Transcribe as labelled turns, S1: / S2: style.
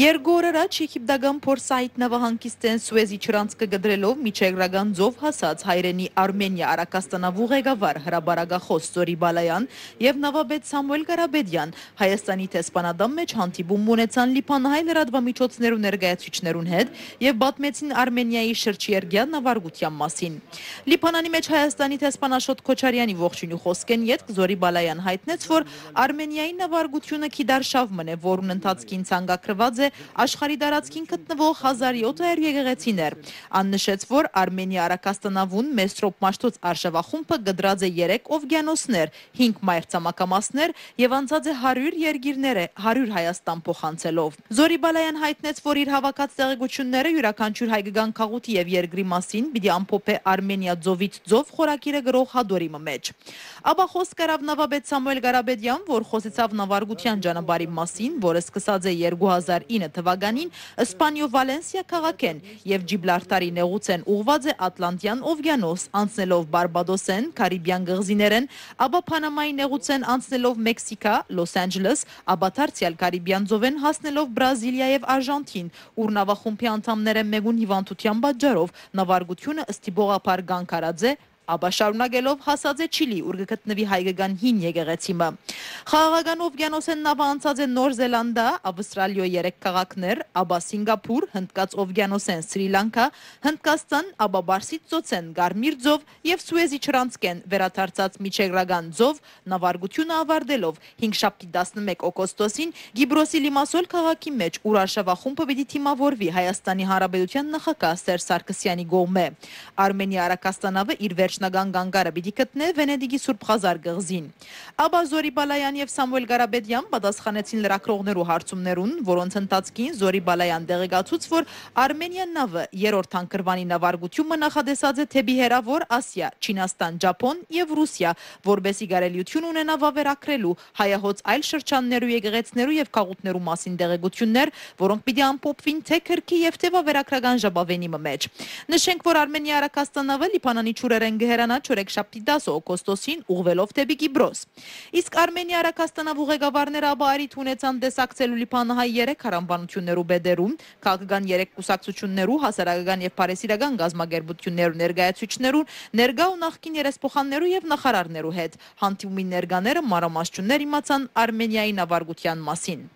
S1: Երկու օր առաջ Եգիպտական փորձայիտ նավահանգիստեն Սուեզի չրանցքը գդրելով միջերգրական ձով հասած հայրենի Արմենիա արակաստանավու ղեկավար հրաբարագախոս Ծորի Բալայան եւ նավաբեդ Սամուել Ղարաբեդյան Հայաստանի տեսփանադամ մեջ հանդիպում ունեցան Լիփանհայ լրատվամիջոցներու ներկայացուցիչներուն հետ եւ բացմեցին Արմենիայի շրջերգյան նավարգության մասին։ Լիփանանի մեջ Հայաստանի տեսփանաշոտ Քոչարյանի ողջունի խոսքեն յետք Զորի Բալայան հայտնեց, որ Արմենիայի նավարգությունը կիդարշավ մնե, որուն ընթացքին ցանկակրված է աշխարհի տարածքին գտնվող 1700 եկեղեցիներ։ Աննշեց, որ Արմենիա Արակաստանավուն Մեստրոպ Մաշտոց արշավախումբը գդրած է 3 օվկիանոսներ, 5 մայրցամաքամասներ եւ անցած է 100 երկիրներ է 100 Հայաստան փոխանցելով։ Զորի Բալայան հայտնեց, որ իր հավաքած տեղեկությունները յուրաքանչյուր հայկական քաղուտի եւ երկրի մասին պիտի ամփոփե Արմենիա ծովից ծով խորակիրը գրող հադորիմը մեջ։ Աբա խոսք արավ նավաբեդ Սամուել Ղարաբեդյան, որ խոսեցավ նավարգության ճանապարհի մասին, որը սկսած է 2000 1999 թվականին Իսպանիո Վալենսիա քաղաքեն եւ Ջիբլարտարի նեղուցեն ուղված է Ատլանտյան օվկիանոս, անցնելով Բարբադոսեն, Կարիբյան գղզիներեն, ապա Փանամայի նեղուցեն անցնելով Մեքսիկա, Լոս Անջելես, ապա Թարցիալ Կարիբյան ծովեն հասնելով Բրազիլիա եւ Արժանտին, ուր նավախումբի անդամները մեգուն հիվանդության պատճառով նավարգությունը ըստի բողափար Գանկարաձե ապա շարունակելով հասած է Չիլի, ուր գտնվի հայկական հին եկեղեցիմը։ Խաղաղական օվկիանոսեն նավը անցած է Նոր Զելանդա, Ավստրալիո 3 քաղաքներ, ապա Սինգապուր, Հնդկաց օվկիանոսեն Սրի Լանկա, Հնդկաստան, ապա Բարսից ծոցեն Գարմիր ձով եւ Սուեզի չրանցքեն վերաթարցած միջերգրական ձով նավարգությունը ավարտելով 5 շաբթի 11 օգոստոսին Գիբրոսի Լիմասոլ քաղաքի մեջ ուր արշավախումբը պիտի թիմավորվի Հայաստանի Հանրապետության նախագահ Սերժ Սարգսյանի գողմե։ Արմենիա Արաքաստանավը իր վեր վերջնական գանգարը պիտի գտնե Վենեդիգի Սուրբ Ղազար գղզին։ Աբա Զորի Բալայան եւ Սամուել Ղարաբեդյան պատասխանեցին լրակրողներու հարցումներուն, որոնց ընթացքին Զորի Բալայան դեղեկացուց, որ Արմենիան նավը երրորդ հանգրվանի նավարկությունը նախադեսած է թեպի հերավոր Ասիա, Չինաստան, Ճապոն եւ Ռուսիա, որբեսի գարելիություն ունենա վավերակրելու հայահոց այլ շրջաններու եկեղեցներու եւ քաղուտներու մասին դեղեկություններ, որոնք պիտի ամփոփվին թե քրքի եւ թե վավերագրական ժապավենի մեջ։ Նշենք, որ Արմենիա Արաքաստանավը Լիբանանի ճուրերեն կհերանա չորեքշաբթի 10 օգոստոսին ուղվելով դեպի Կիբրոս։ Իսկ Արմենիա Արաքաստանավ ուղեգավարները աբարիթ ունեցան դեսակ ցելուլի Փանահայ 3 հարաբանություններու բեդերում, քաղաքական 3 կուսակցություններու, հասարակական եւ բարեսիրական գազագերբություններու ներկայացուցիչներու, ներգա ու նախկին երեսփոխաններու եւ նախարարներու հետ։ Հանդիպումի ներկաները մարամասչուններ իմացան Արմենիայի նավարգության մասին։